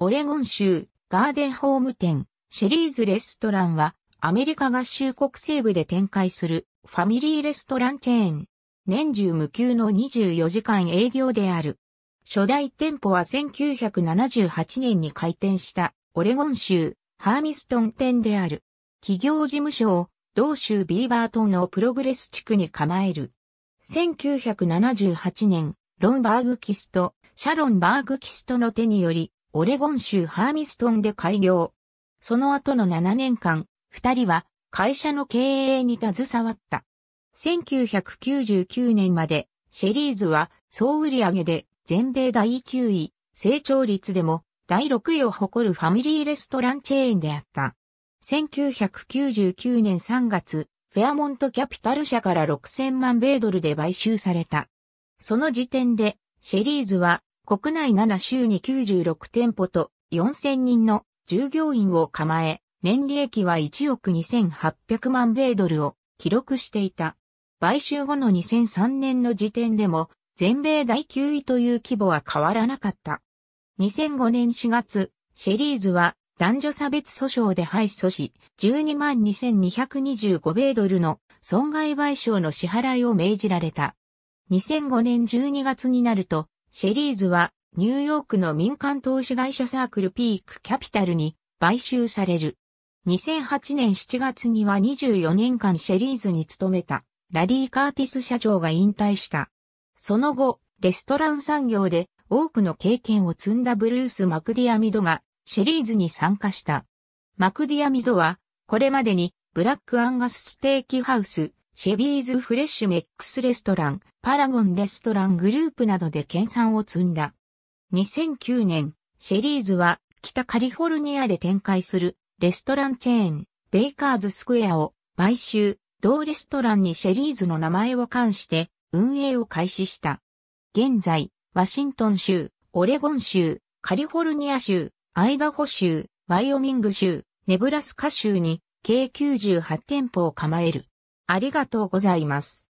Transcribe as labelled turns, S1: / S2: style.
S1: オレゴン州、ガーデンホーム店、シェリーズレストランは、アメリカ合衆国西部で展開する、ファミリーレストランチェーン。年中無休の24時間営業である。初代店舗は1978年に開店した、オレゴン州、ハーミストン店である。企業事務所を、同州ビーバートンのプログレス地区に構える。1978年、ロンバーグキスト、シャロンバーグキストの手により、オレゴン州ハーミストンで開業。その後の7年間、二人は会社の経営に携わった。1999年までシェリーズは総売上で全米第9位、成長率でも第6位を誇るファミリーレストランチェーンであった。1999年3月、フェアモントキャピタル社から6000万米ドルで買収された。その時点で、シェリーズは国内7州に96店舗と4000人の従業員を構え、年利益は1億2800万米ドルを記録していた。買収後の2003年の時点でも、全米第9位という規模は変わらなかった。2005年4月、シェリーズは男女差別訴訟で敗訴し、122,225米ドルの損害賠償の支払いを命じられた。2005年12月になると、シェリーズはニューヨークの民間投資会社サークルピークキャピタルに買収される。2008年7月には24年間シェリーズに勤めたラリー・カーティス社長が引退した。その後、レストラン産業で多くの経験を積んだブルース・マクディアミドがシェリーズに参加した。マクディアミドはこれまでにブラックアンガスステーキハウス、シェビーズフレッシュメックスレストラン、パラゴンレストラングループなどで研鑽を積んだ。2009年、シェリーズは北カリフォルニアで展開するレストランチェーン、ベイカーズスクエアを買収、同レストランにシェリーズの名前を冠して運営を開始した。現在、ワシントン州、オレゴン州、カリフォルニア州、アイダホ州、ワイオミング州、ネブラスカ州に計98店舗を構える。ありがとうございます。